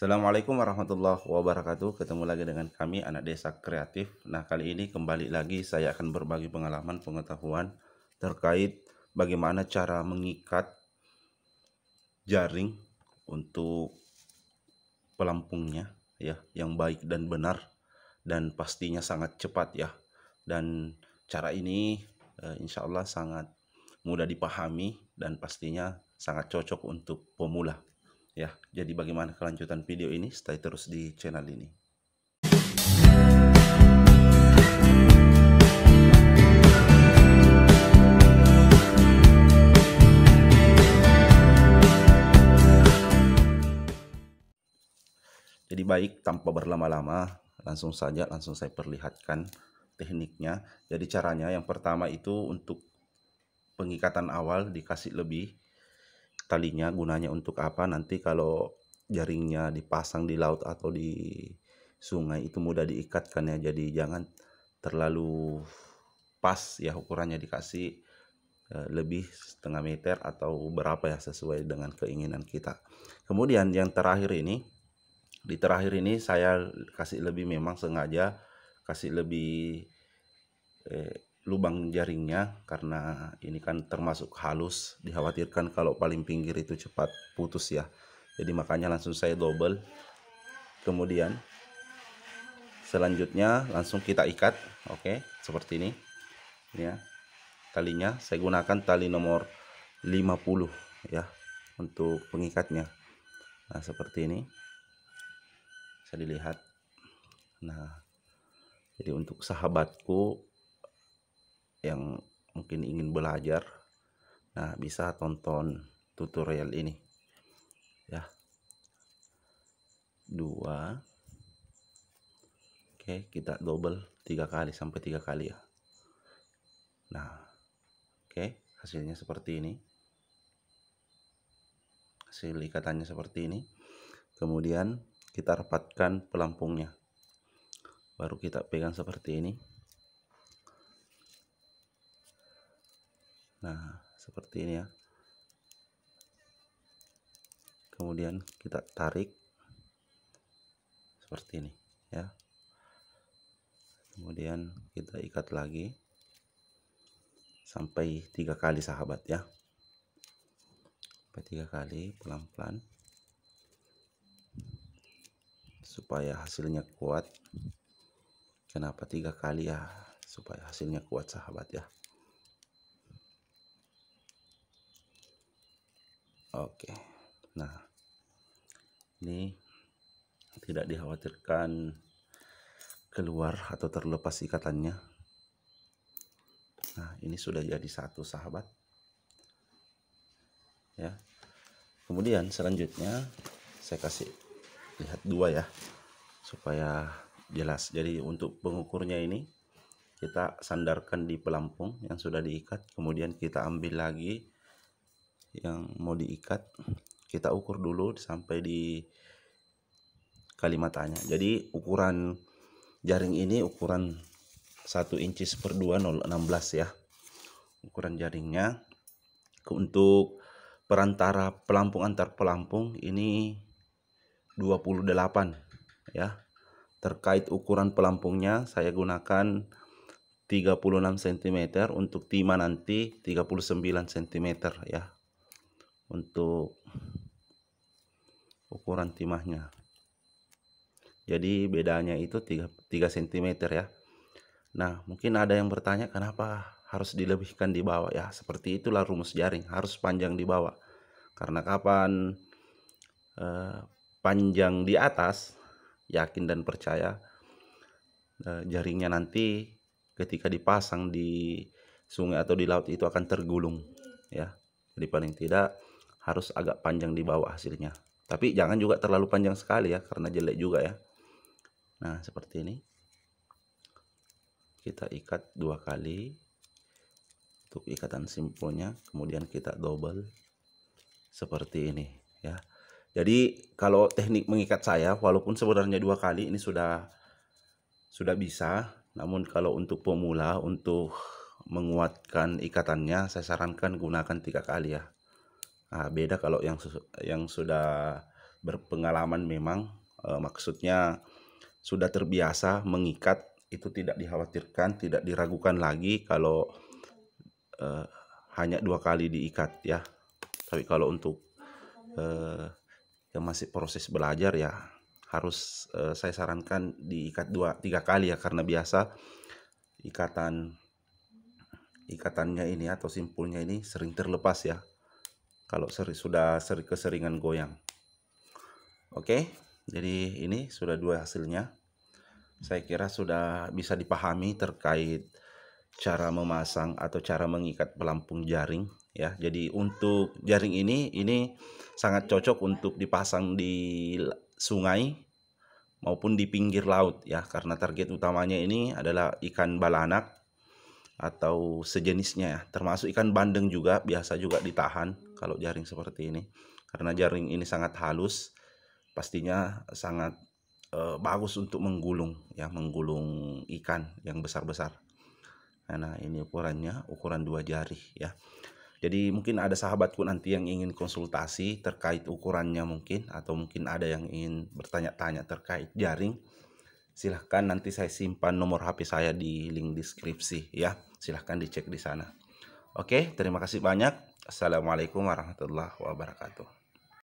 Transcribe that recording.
Assalamualaikum warahmatullahi wabarakatuh. Ketemu lagi dengan kami anak desa kreatif. Nah, kali ini kembali lagi saya akan berbagi pengalaman pengetahuan terkait bagaimana cara mengikat jaring untuk pelampungnya ya, yang baik dan benar dan pastinya sangat cepat ya. Dan cara ini eh, insya Allah sangat mudah dipahami dan pastinya sangat cocok untuk pemula. Ya, jadi bagaimana kelanjutan video ini? Stay terus di channel ini. Jadi baik, tanpa berlama-lama, langsung saja, langsung saya perlihatkan tekniknya. Jadi caranya yang pertama itu untuk pengikatan awal dikasih lebih talinya gunanya untuk apa nanti kalau jaringnya dipasang di laut atau di sungai itu mudah diikatkan ya jadi jangan terlalu pas ya ukurannya dikasih eh, lebih setengah meter atau berapa ya sesuai dengan keinginan kita. Kemudian yang terakhir ini, di terakhir ini saya kasih lebih memang sengaja kasih lebih eh, lubang jaringnya karena ini kan termasuk halus dikhawatirkan kalau paling pinggir itu cepat putus ya jadi makanya langsung saya double kemudian selanjutnya langsung kita ikat oke okay, seperti ini ya talinya saya gunakan tali nomor 50 ya untuk pengikatnya nah seperti ini saya dilihat nah jadi untuk sahabatku yang mungkin ingin belajar nah bisa tonton tutorial ini ya dua oke kita double tiga kali sampai tiga kali ya nah oke hasilnya seperti ini hasil ikatannya seperti ini kemudian kita rapatkan pelampungnya baru kita pegang seperti ini nah seperti ini ya kemudian kita tarik seperti ini ya kemudian kita ikat lagi sampai tiga kali sahabat ya sampai tiga kali pelan-pelan supaya hasilnya kuat kenapa tiga kali ya supaya hasilnya kuat sahabat ya Oke. Nah, ini tidak dikhawatirkan keluar atau terlepas ikatannya. Nah, ini sudah jadi satu sahabat. Ya. Kemudian selanjutnya saya kasih lihat dua ya supaya jelas. Jadi untuk pengukurnya ini kita sandarkan di pelampung yang sudah diikat, kemudian kita ambil lagi yang mau diikat kita ukur dulu sampai di kalimatanya. jadi ukuran jaring ini ukuran 1 inci per 16 ya ukuran jaringnya untuk perantara pelampung antar pelampung ini 28 ya terkait ukuran pelampungnya saya gunakan 36 cm untuk timah nanti 39 cm ya untuk ukuran timahnya jadi bedanya itu 3, 3 cm ya nah mungkin ada yang bertanya kenapa harus dilebihkan di bawah ya seperti itulah rumus jaring harus panjang di bawah karena kapan eh, panjang di atas yakin dan percaya eh, jaringnya nanti ketika dipasang di sungai atau di laut itu akan tergulung ya jadi paling tidak harus agak panjang di bawah hasilnya tapi jangan juga terlalu panjang sekali ya karena jelek juga ya nah seperti ini kita ikat dua kali untuk ikatan simpulnya kemudian kita double seperti ini ya jadi kalau teknik mengikat saya walaupun sebenarnya dua kali ini sudah sudah bisa namun kalau untuk pemula untuk menguatkan ikatannya saya sarankan gunakan tiga kali ya Nah, beda kalau yang yang sudah berpengalaman memang e, maksudnya sudah terbiasa mengikat itu tidak dikhawatirkan, tidak diragukan lagi kalau e, hanya dua kali diikat ya. Tapi kalau untuk e, yang masih proses belajar ya harus e, saya sarankan diikat dua tiga kali ya karena biasa ikatan ikatannya ini atau simpulnya ini sering terlepas ya kalau seri, sudah seri, keseringan goyang. Oke, jadi ini sudah dua hasilnya. Saya kira sudah bisa dipahami terkait cara memasang atau cara mengikat pelampung jaring ya. Jadi untuk jaring ini ini sangat cocok untuk dipasang di sungai maupun di pinggir laut ya karena target utamanya ini adalah ikan balanak atau sejenisnya ya termasuk ikan bandeng juga biasa juga ditahan kalau jaring seperti ini karena jaring ini sangat halus pastinya sangat uh, bagus untuk menggulung ya menggulung ikan yang besar-besar nah ini ukurannya ukuran dua jari ya jadi mungkin ada sahabatku nanti yang ingin konsultasi terkait ukurannya mungkin atau mungkin ada yang ingin bertanya-tanya terkait jaring silahkan nanti saya simpan nomor HP saya di link deskripsi ya. Silahkan dicek di sana. Oke, terima kasih banyak. Assalamualaikum warahmatullahi wabarakatuh.